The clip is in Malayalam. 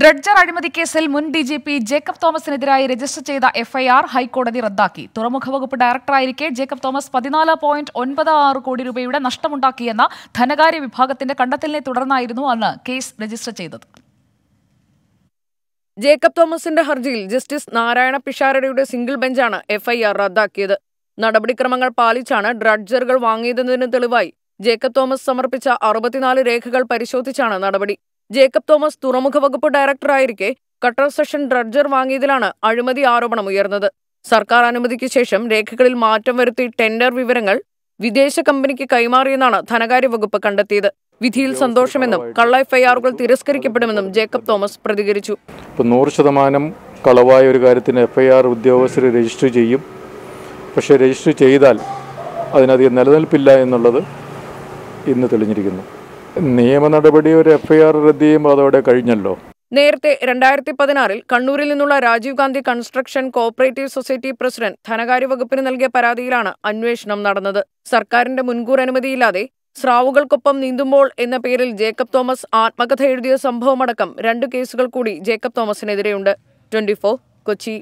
ഡ്രഡ്ജർ അഴിമതി കേസിൽ മുൻ ഡി ജി പി ജേക്കബ് തോമസിനെതിരായി രജിസ്റ്റർ ചെയ്ത എഫ്ഐആർ ഹൈക്കോടതി റദ്ദാക്കി തുറമുഖ വകുപ്പ് ഡയറക്ടറായിരിക്കെ ജേക്കബ് തോമസ് പതിനാല് പോയിന്റ് ഒൻപത് ആറ് കോടി രൂപയുടെ നഷ്ടമുണ്ടാക്കിയെന്ന ധനകാര്യ വിഭാഗത്തിന്റെ കണ്ടെത്തലിനെ തുടർന്നായിരുന്നു അന്ന് കേസ് രജിസ്റ്റർ ചെയ്തത് ജേക്കബ് തോമസിന്റെ ഹർജിയിൽ ജസ്റ്റിസ് നാരായണ പിഷാരടിയുടെ സിംഗിൾ ബെഞ്ചാണ് എഫ്ഐആർ റദ്ദാക്കിയത് നടപടിക്രമങ്ങൾ പാലിച്ചാണ് ഡ്രഡ്ജറുകൾ വാങ്ങിയതെന്നതിന് തെളിവായി ജേക്കബ് തോമസ് സമർപ്പിച്ച അറുപത്തിനാല് രേഖകൾ പരിശോധിച്ചാണ് നടപടി ജേക്കബ് തോമസ് തുറമുഖ വകുപ്പ് ഡയറക്ടറായിരിക്കെ കട്ടർ സെഷൻ ഡ്രഡ്ജർ വാങ്ങിയതിലാണ് അഴിമതി ആരോപണം ഉയർന്നത് സർക്കാർ അനുമതിക്ക് ശേഷം രേഖകളിൽ മാറ്റം വരുത്തി ടെൻഡർ വിവരങ്ങൾ വിദേശ കമ്പനിക്ക് കൈമാറിയെന്നാണ് ധനകാര്യ വകുപ്പ് കണ്ടെത്തിയത് വിധിയിൽ സന്തോഷമെന്നും കള്ള എഫ്ഐആറുകൾ തിരസ്കരിക്കപ്പെടുമെന്നും ജേക്കബ് തോമസ് പ്രതികരിച്ചു നൂറ് ശതമാനം കളവായ ഒരു കാര്യത്തിന് എഫ്ഐആർ ഉദ്യോഗസ്ഥർ രജിസ്റ്റർ ചെയ്യും പക്ഷേ രജിസ്റ്റർ ചെയ്താൽ അതിനധികം നിലനിൽപ്പില്ല എന്നുള്ളത് ഇന്ന് തെളിഞ്ഞിരിക്കുന്നു നിയമ നടപടി ഒരു എഫ്ഐആർ റദ്ദ് ചെയ്യുമ്പോൾ അതോടെ കഴിഞ്ഞല്ലോ നേരത്തെ രണ്ടായിരത്തി പതിനാറിൽ കണ്ണൂരിൽ നിന്നുള്ള Rajiv Gandhi construction cooperative society president ധനകാര്യ വകുപ്പിന് നൽകിയ പരാതിയിലാണ് അന്വേഷണം നടന്നത് സർക്കാരിന്റെ മുൻകൂർ അനുമതിയില്ലാതെ സ്രാവുകൾക്കൊപ്പം നീന്തുമ്പോൾ എന്ന പേരിൽ ജേക്കബ് തോമസ് ആത്മകഥ എഴുതിയ സംഭവമടക്കം രണ്ട് കേസുകൾ കൂടി ജേക്കബ് തോമസിനെതിരെയുണ്ട് ട്വന്റി കൊച്ചി